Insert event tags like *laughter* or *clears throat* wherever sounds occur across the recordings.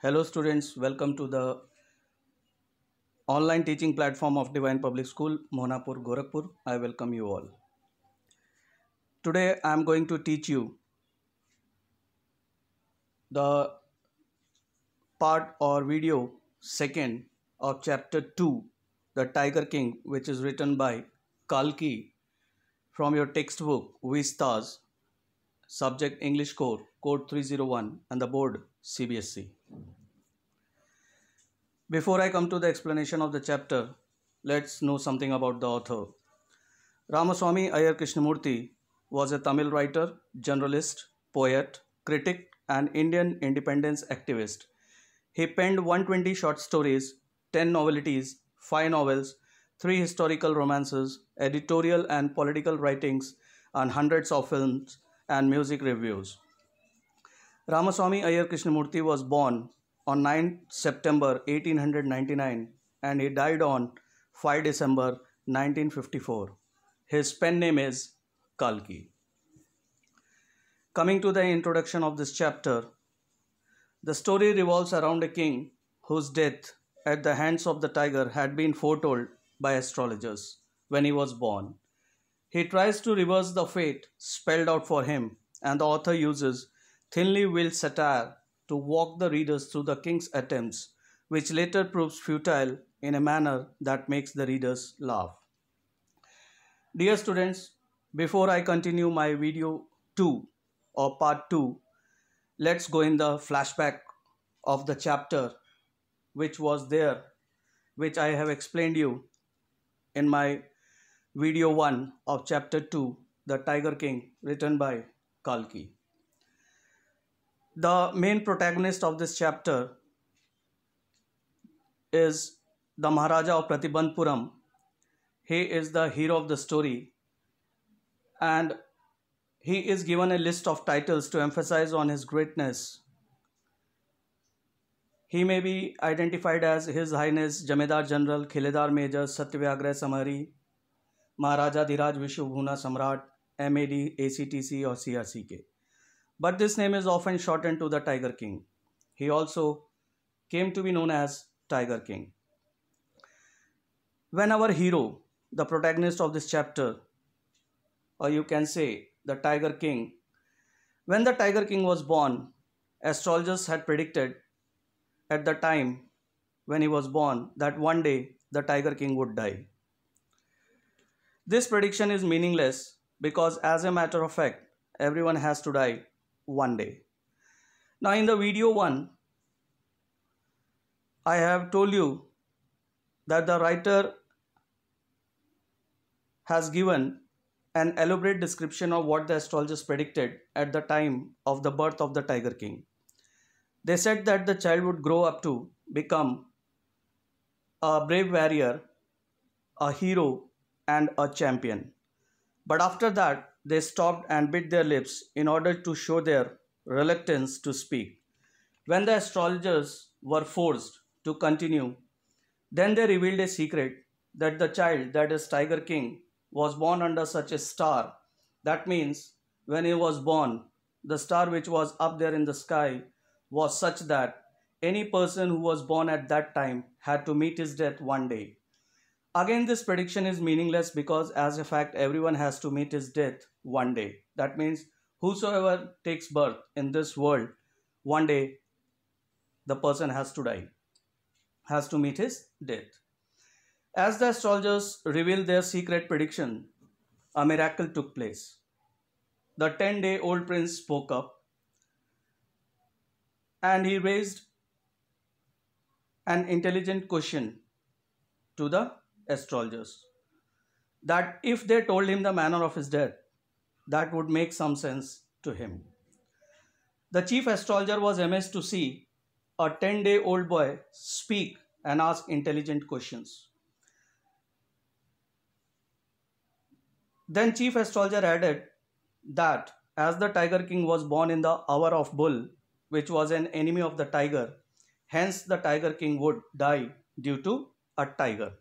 Hello students, welcome to the online teaching platform of Divine Public School, Monapur, Gorakhpur. I welcome you all. Today I am going to teach you the part or video second of chapter 2, The Tiger King, which is written by Kalki from your textbook, Vistas, subject English core code 301 and the board CBSC. Before I come to the explanation of the chapter, let's know something about the author. Ramaswamy Iyer Krishnamurti was a Tamil writer, journalist, poet, critic, and Indian independence activist. He penned 120 short stories, 10 novelties, 5 novels, 3 historical romances, editorial and political writings, and hundreds of films and music reviews. Ramaswamy Iyer Krishnamurti was born on 9 September 1899 and he died on 5 December 1954. His pen name is Kalki. Coming to the introduction of this chapter, the story revolves around a king whose death at the hands of the tiger had been foretold by astrologers when he was born. He tries to reverse the fate spelled out for him, and the author uses thinly veiled satire to walk the readers through the king's attempts, which later proves futile in a manner that makes the readers laugh. Dear students, before I continue my video 2 or part 2, let's go in the flashback of the chapter which was there, which I have explained you in my video 1 of chapter 2, The Tiger King, written by Kalki the main protagonist of this chapter is the Maharaja of Pratibandpuram. He is the hero of the story and he is given a list of titles to emphasize on his greatness. He may be identified as His Highness Jamedar General Khiledar Major Satyavyagra Samari, Maharaja Dhiraj Vishwabhuna Samrat, MAD, ACTC or CRCK but this name is often shortened to the Tiger King. He also came to be known as Tiger King. When our hero, the protagonist of this chapter, or you can say the Tiger King, when the Tiger King was born, astrologers had predicted at the time when he was born that one day the Tiger King would die. This prediction is meaningless because, as a matter of fact, everyone has to die one day. Now in the video 1, I have told you that the writer has given an elaborate description of what the astrologers predicted at the time of the birth of the Tiger King. They said that the child would grow up to become a brave warrior, a hero, and a champion. But after that, they stopped and bit their lips in order to show their reluctance to speak. When the astrologers were forced to continue, then they revealed a secret that the child, that is Tiger King, was born under such a star. That means when he was born, the star which was up there in the sky was such that any person who was born at that time had to meet his death one day. Again, this prediction is meaningless because as a fact, everyone has to meet his death one day. That means whosoever takes birth in this world, one day the person has to die, has to meet his death. As the astrologers revealed their secret prediction, a miracle took place. The 10 day old prince spoke up and he raised an intelligent question to the astrologers that if they told him the manner of his death, that would make some sense to him. The chief astrologer was amazed to see a 10 day old boy speak and ask intelligent questions. Then chief astrologer added that as the tiger king was born in the hour of bull, which was an enemy of the tiger, hence the tiger king would die due to a tiger.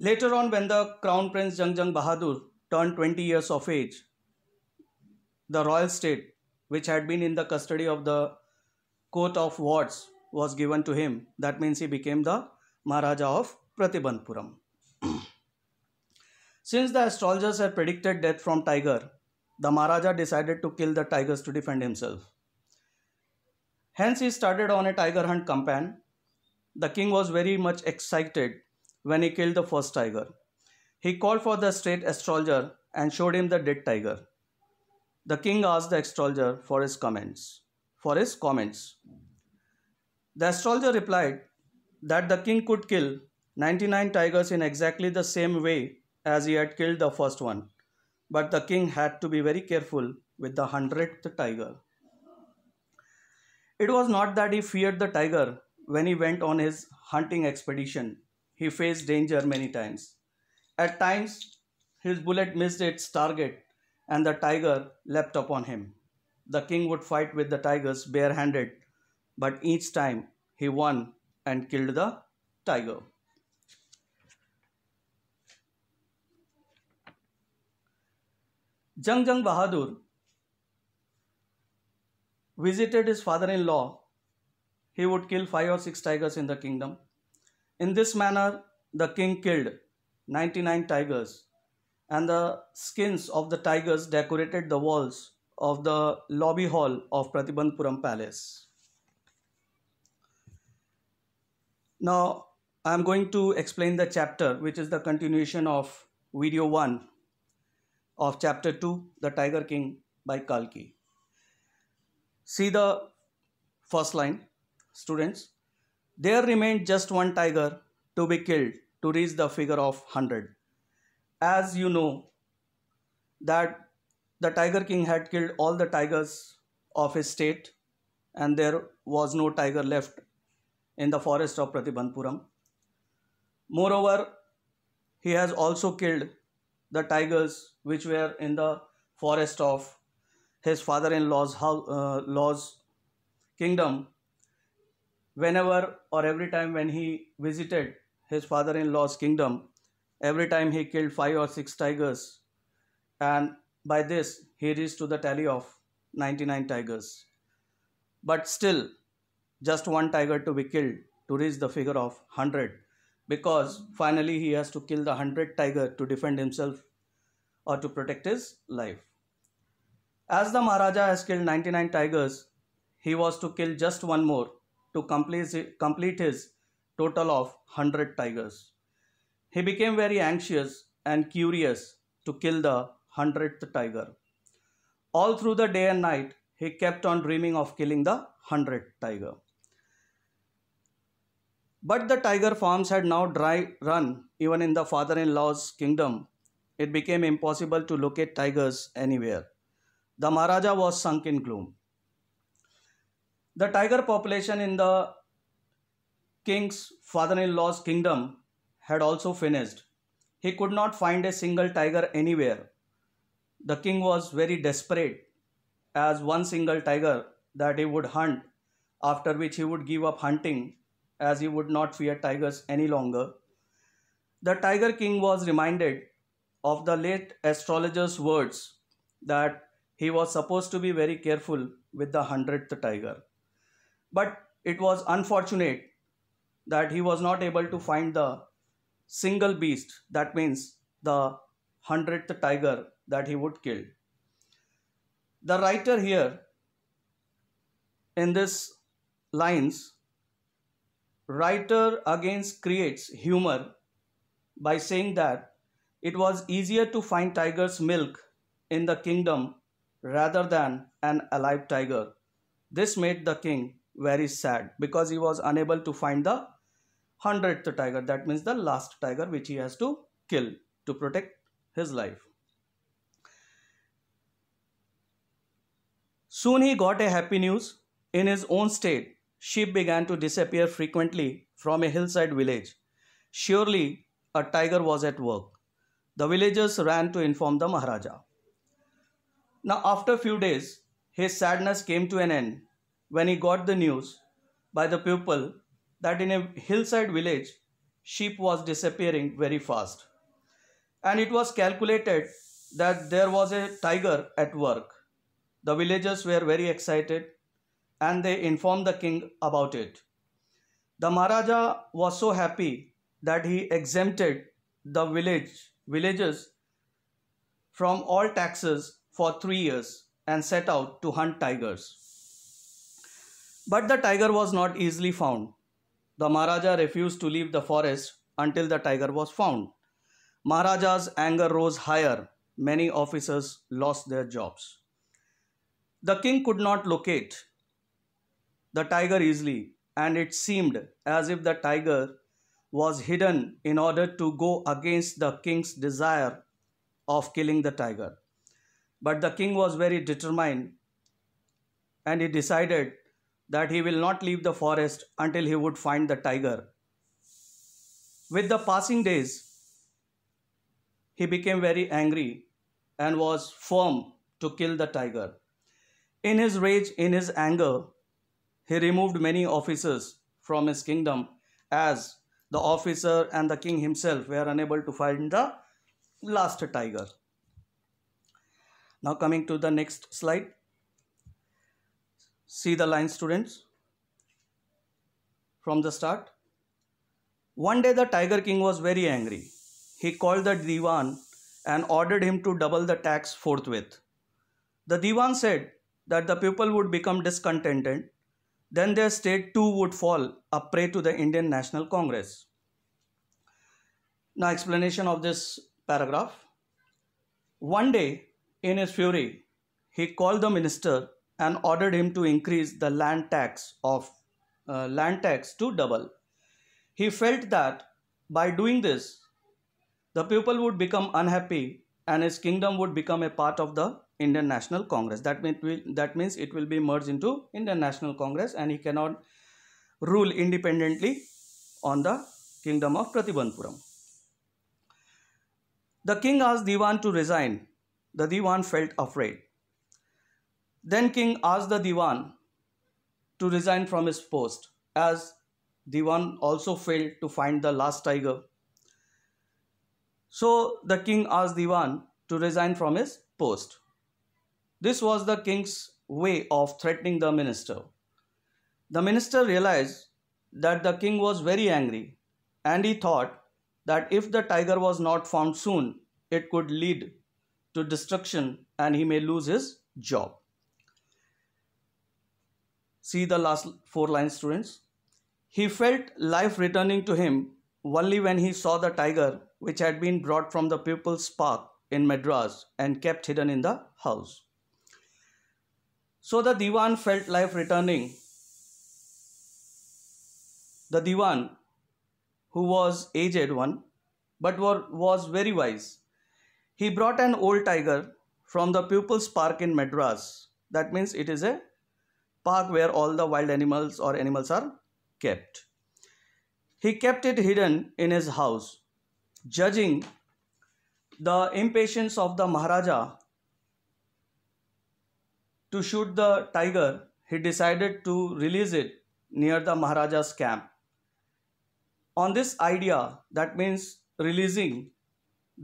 Later on, when the Crown Prince Jang Jang Bahadur turned 20 years of age, the royal state, which had been in the custody of the court of wards, was given to him. That means he became the Maharaja of Pratibandpuram. *clears throat* Since the astrologers had predicted death from tiger, the Maharaja decided to kill the tigers to defend himself. Hence, he started on a tiger hunt campaign. The king was very much excited when he killed the first tiger. He called for the state astrologer and showed him the dead tiger. The king asked the astrologer for his comments. For his comments. The astrologer replied that the king could kill 99 tigers in exactly the same way as he had killed the first one. But the king had to be very careful with the 100th tiger. It was not that he feared the tiger when he went on his hunting expedition he faced danger many times. At times, his bullet missed its target and the tiger leapt upon him. The king would fight with the tigers barehanded, but each time he won and killed the tiger. Jang Jang Bahadur visited his father in law. He would kill five or six tigers in the kingdom in this manner, the king killed 99 tigers, and the skins of the tigers decorated the walls of the lobby hall of Pratibandpuram Palace. Now, I am going to explain the chapter, which is the continuation of video 1 of chapter 2, The Tiger King by Kalki. See the first line, students. There remained just one tiger to be killed to reach the figure of 100. As you know, that the Tiger King had killed all the tigers of his state, and there was no tiger left in the forest of Pratibandpuram. Moreover, he has also killed the tigers which were in the forest of his father-in-law's house, uh, law's kingdom whenever or every time when he visited his father in law's kingdom, every time he killed five or six tigers, and by this he reached to the tally of 99 tigers. But still, just one tiger to be killed to reach the figure of 100 because finally he has to kill the 100 tiger to defend himself or to protect his life. As the Maharaja has killed 99 tigers, he was to kill just one more to complete, his total of 100 tigers. He became very anxious and curious to kill the 100th tiger. All through the day and night, he kept on dreaming of killing the 100th tiger. But the tiger farms had now dry run even in the father-in-law's kingdom. It became impossible to locate tigers anywhere. The Maharaja was sunk in gloom. The tiger population in the king's father-in-law's kingdom had also finished. He could not find a single tiger anywhere. The king was very desperate as one single tiger that he would hunt, after which he would give up hunting as he would not fear tigers any longer. The Tiger King was reminded of the late astrologer's words that he was supposed to be very careful with the hundredth tiger but it was unfortunate that he was not able to find the single beast that means the hundredth tiger that he would kill the writer here in this lines writer against creates humor by saying that it was easier to find tiger's milk in the kingdom rather than an alive tiger this made the king very sad because he was unable to find the 100th tiger that means the last tiger which he has to kill to protect his life soon he got a happy news in his own state sheep began to disappear frequently from a hillside village surely a tiger was at work the villagers ran to inform the maharaja now after few days his sadness came to an end when he got the news by the people that in a hillside village sheep was disappearing very fast and it was calculated that there was a tiger at work the villagers were very excited and they informed the king about it the maharaja was so happy that he exempted the village villagers from all taxes for 3 years and set out to hunt tigers but the tiger was not easily found. The Maharaja refused to leave the forest until the tiger was found. Maharaja's anger rose higher. Many officers lost their jobs. The king could not locate the tiger easily, and it seemed as if the tiger was hidden in order to go against the king's desire of killing the tiger. But the king was very determined and he decided that he will not leave the forest until he would find the tiger. With the passing days, he became very angry and was firm to kill the tiger. In his rage, in his anger, he removed many officers from his kingdom as the officer and the king himself were unable to find the last tiger. Now coming to the next slide see the line students from the start one day the tiger king was very angry he called the diwan and ordered him to double the tax forthwith the diwan said that the people would become discontented then their state too would fall a prey to the indian national congress now explanation of this paragraph one day in his fury he called the minister and ordered him to increase the land tax of uh, land tax to double. He felt that by doing this, the people would become unhappy and his kingdom would become a part of the Indian National Congress. That, that means it will be merged into Indian National Congress and he cannot rule independently on the kingdom of Pratibandpuram. The king asked Diwan to resign. The Diwan felt afraid. Then king asked the Diwan to resign from his post as Diwan also failed to find the last tiger. So the king asked Diwan to resign from his post. This was the king's way of threatening the minister. The minister realized that the king was very angry and he thought that if the tiger was not found soon, it could lead to destruction and he may lose his job. See the last four lines, students. He felt life returning to him only when he saw the tiger which had been brought from the pupil's park in Madras and kept hidden in the house. So the Diwan felt life returning. The Diwan, who was aged one, but was very wise, he brought an old tiger from the pupil's park in Madras. That means it is a park where all the wild animals or animals are kept. He kept it hidden in his house. Judging the impatience of the Maharaja to shoot the tiger, he decided to release it near the Maharaja's camp. On this idea, that means releasing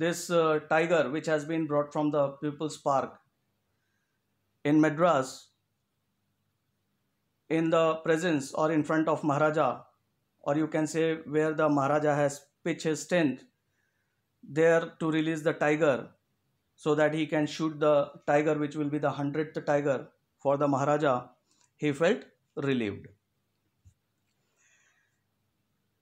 this uh, tiger which has been brought from the People's Park in Madras, in the presence or in front of Maharaja, or you can say where the Maharaja has pitched his tent, there to release the tiger so that he can shoot the tiger, which will be the hundredth tiger for the Maharaja, he felt relieved.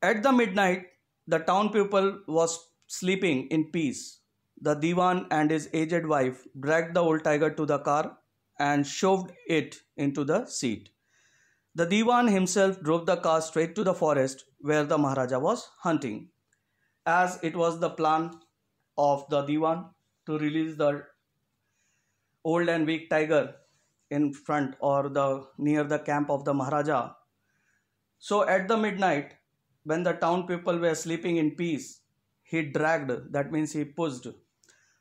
At the midnight, the town people was sleeping in peace. The Diwan and his aged wife dragged the old tiger to the car and shoved it into the seat. The Diwan himself drove the car straight to the forest where the Maharaja was hunting. As it was the plan of the Diwan to release the old and weak tiger in front or the near the camp of the Maharaja. So at the midnight, when the town people were sleeping in peace, he dragged, that means he pushed,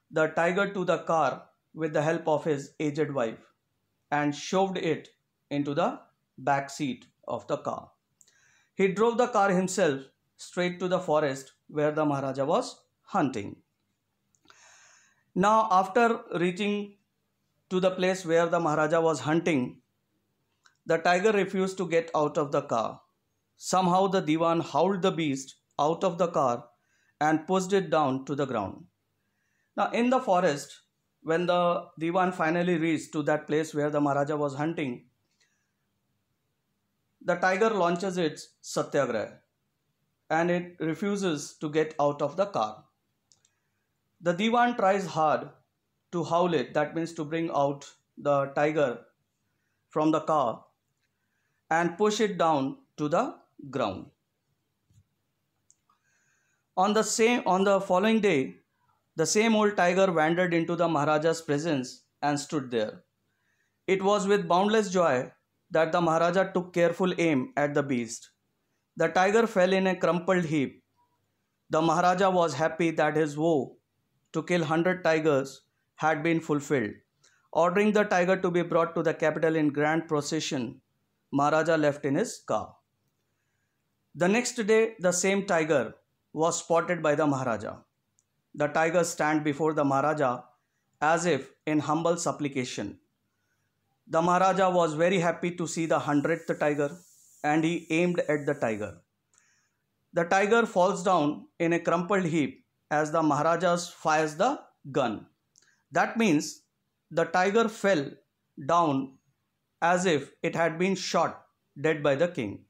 the tiger to the car with the help of his aged wife and shoved it into the back seat of the car. He drove the car himself straight to the forest where the Maharaja was hunting. Now, after reaching to the place where the Maharaja was hunting, the tiger refused to get out of the car. Somehow, the Diwan howled the beast out of the car and pushed it down to the ground. Now, in the forest, when the Diwan finally reached to that place where the Maharaja was hunting, the tiger launches its satyagraha and it refuses to get out of the car. The Diwan tries hard to howl it, that means to bring out the tiger from the car and push it down to the ground. On the same on the following day, the same old tiger wandered into the Maharaja's presence and stood there. It was with boundless joy that the Maharaja took careful aim at the beast. The tiger fell in a crumpled heap. The Maharaja was happy that his woe to kill 100 tigers had been fulfilled. Ordering the tiger to be brought to the capital in grand procession, Maharaja left in his car. The next day, the same tiger was spotted by the Maharaja. The tiger stand before the Maharaja as if in humble supplication. The Maharaja was very happy to see the hundredth tiger and he aimed at the tiger. The tiger falls down in a crumpled heap as the Maharaja fires the gun. That means the tiger fell down as if it had been shot dead by the king.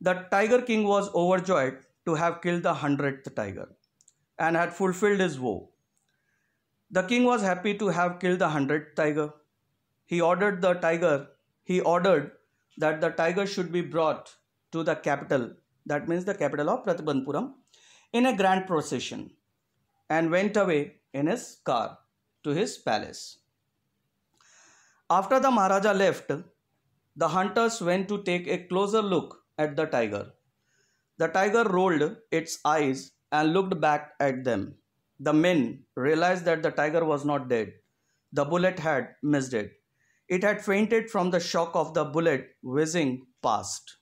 The tiger king was overjoyed to have killed the hundredth tiger and had fulfilled his vow. The king was happy to have killed the hundredth tiger he ordered the tiger, he ordered that the tiger should be brought to the capital, that means the capital of Pratibandhapuram, in a grand procession and went away in his car to his palace. After the Maharaja left, the hunters went to take a closer look at the tiger. The tiger rolled its eyes and looked back at them. The men realized that the tiger was not dead. The bullet had missed it. It had fainted from the shock of the bullet whizzing past.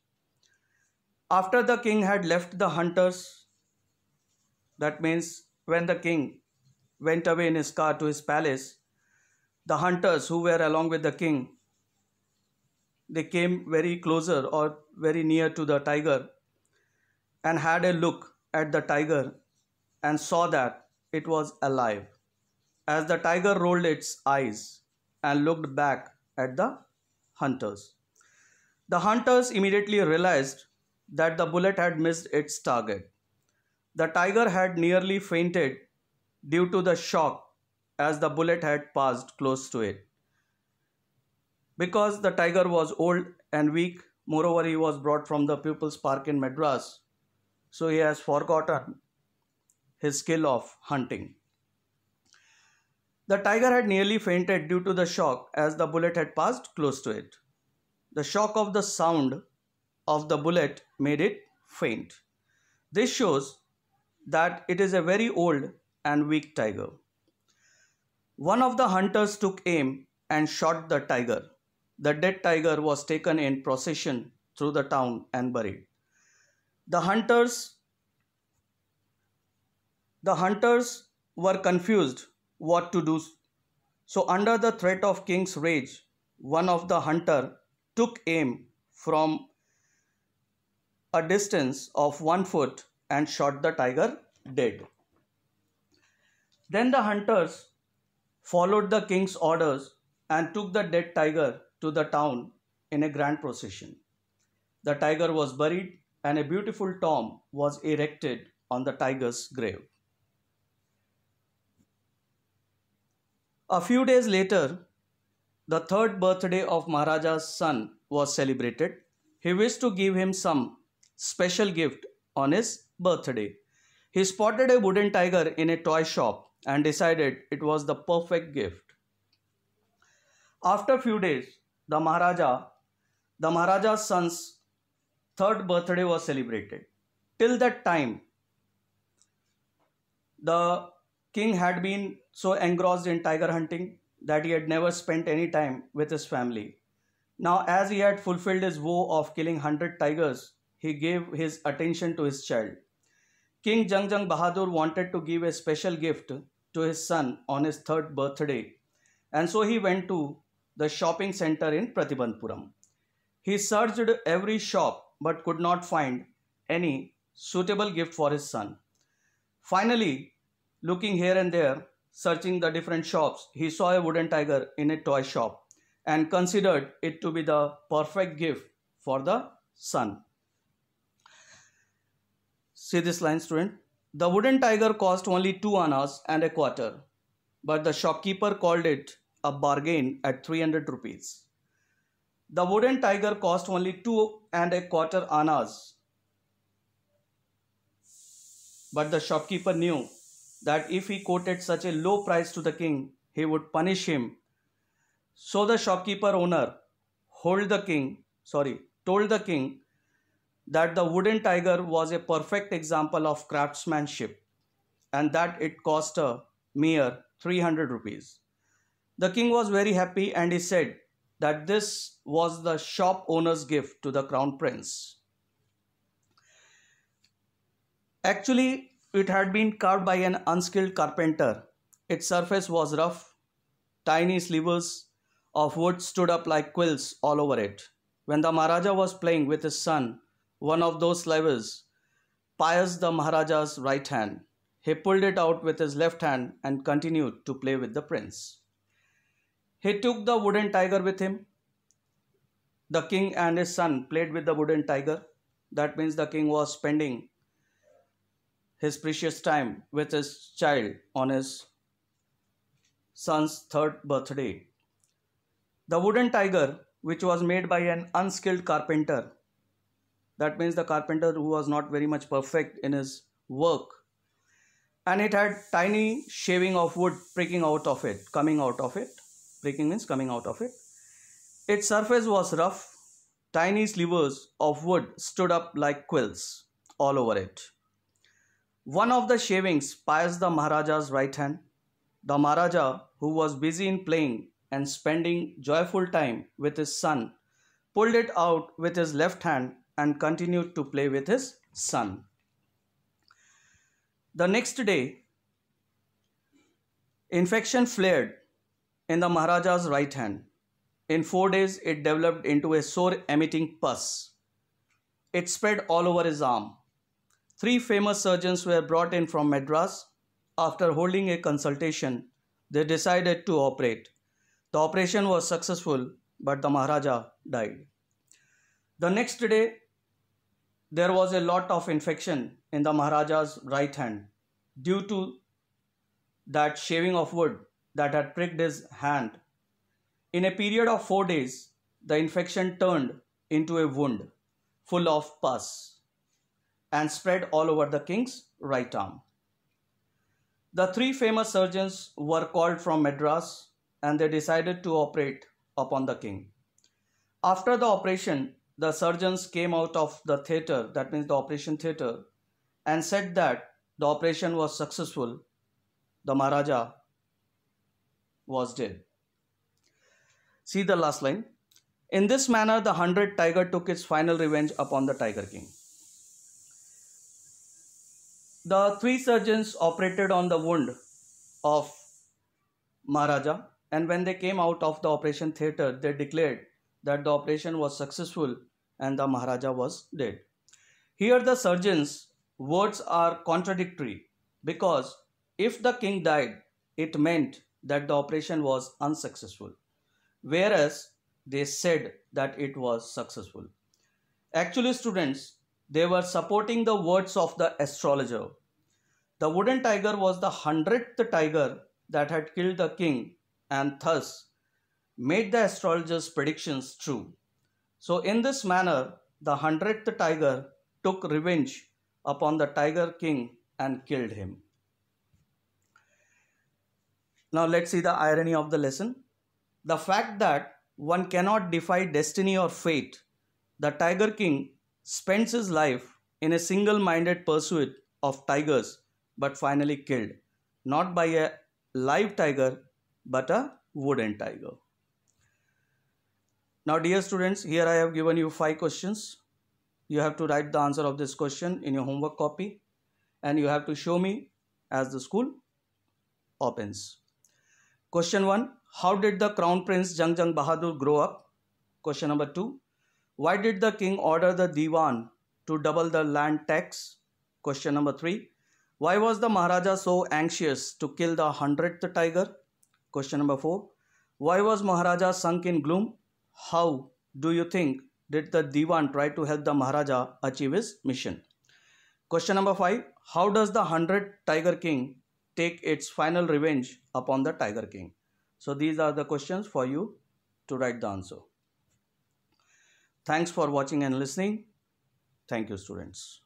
After the king had left the hunters, that means when the king went away in his car to his palace, the hunters who were along with the king, they came very closer or very near to the tiger and had a look at the tiger and saw that it was alive. As the tiger rolled its eyes, and looked back at the hunters. The hunters immediately realized that the bullet had missed its target. The tiger had nearly fainted due to the shock as the bullet had passed close to it. Because the tiger was old and weak, moreover, he was brought from the pupil's park in Madras, so he has forgotten his skill of hunting. The tiger had nearly fainted due to the shock as the bullet had passed close to it. The shock of the sound of the bullet made it faint. This shows that it is a very old and weak tiger. One of the hunters took aim and shot the tiger. The dead tiger was taken in procession through the town and buried. The hunters the hunters were confused what to do. So, under the threat of king's rage, one of the hunter took aim from a distance of one foot and shot the tiger dead. Then the hunters followed the king's orders and took the dead tiger to the town in a grand procession. The tiger was buried and a beautiful tomb was erected on the tiger's grave. A few days later, the third birthday of Maharaja's son was celebrated. He wished to give him some special gift on his birthday. He spotted a wooden tiger in a toy shop and decided it was the perfect gift. After few days, the Maharaja, the Maharaja's son's third birthday was celebrated. Till that time, the King had been so engrossed in tiger hunting that he had never spent any time with his family. Now, as he had fulfilled his vow of killing 100 tigers, he gave his attention to his child. King Jang Jang Bahadur wanted to give a special gift to his son on his third birthday, and so he went to the shopping center in Pratibandpuram. He searched every shop but could not find any suitable gift for his son. Finally, Looking here and there, searching the different shops, he saw a wooden tiger in a toy shop and considered it to be the perfect gift for the son. See this line, student. The wooden tiger cost only two annas and a quarter, but the shopkeeper called it a bargain at 300 rupees. The wooden tiger cost only two and a quarter annas, but the shopkeeper knew that if he quoted such a low price to the king, he would punish him. So the shopkeeper owner hold the king, sorry, told the king that the wooden tiger was a perfect example of craftsmanship and that it cost a mere 300 rupees. The king was very happy and he said that this was the shop owner's gift to the crown prince. Actually, it had been carved by an unskilled carpenter. Its surface was rough. Tiny slivers of wood stood up like quills all over it. When the Maharaja was playing with his son, one of those slivers pierced the Maharaja's right hand. He pulled it out with his left hand and continued to play with the prince. He took the wooden tiger with him. The king and his son played with the wooden tiger. That means the king was spending his precious time with his child on his son's third birthday. The wooden tiger, which was made by an unskilled carpenter, that means the carpenter who was not very much perfect in his work, and it had tiny shaving of wood pricking out of it, coming out of it. Pricking means coming out of it. Its surface was rough. Tiny slivers of wood stood up like quills all over it. One of the shavings pierced the Maharaja's right hand. The Maharaja, who was busy in playing and spending joyful time with his son, pulled it out with his left hand and continued to play with his son. The next day, infection flared in the Maharaja's right hand. In four days, it developed into a sore emitting pus. It spread all over his arm. Three famous surgeons were brought in from Madras. After holding a consultation, they decided to operate. The operation was successful, but the Maharaja died. The next day, there was a lot of infection in the Maharaja's right hand due to that shaving of wood that had pricked his hand. In a period of four days, the infection turned into a wound full of pus and spread all over the king's right arm. The three famous surgeons were called from Madras and they decided to operate upon the king. After the operation, the surgeons came out of the theatre, that means the operation theatre, and said that the operation was successful. The Maharaja was dead. See the last line. In this manner, the hundred tiger took its final revenge upon the Tiger King. The three surgeons operated on the wound of Maharaja and when they came out of the operation theatre, they declared that the operation was successful and the Maharaja was dead. Here the surgeons' words are contradictory because if the king died, it meant that the operation was unsuccessful, whereas they said that it was successful. Actually, students, they were supporting the words of the astrologer the wooden tiger was the hundredth tiger that had killed the king and thus made the astrologer's predictions true. So, in this manner, the hundredth tiger took revenge upon the tiger king and killed him. Now, let's see the irony of the lesson. The fact that one cannot defy destiny or fate, the tiger king spends his life in a single minded pursuit of tigers but finally killed, not by a live tiger, but a wooden tiger. Now, dear students, here I have given you five questions. You have to write the answer of this question in your homework copy and you have to show me as the school opens. Question 1. How did the Crown Prince Jang Jang Bahadur grow up? Question number 2. Why did the king order the Diwan to double the land tax? Question number 3. Why was the Maharaja so anxious to kill the hundredth tiger? Question number 4. Why was Maharaja sunk in gloom? How do you think did the Diwan try to help the Maharaja achieve his mission? Question number 5. How does the 100th Tiger King take its final revenge upon the Tiger King? So these are the questions for you to write the answer. Thanks for watching and listening. Thank you students.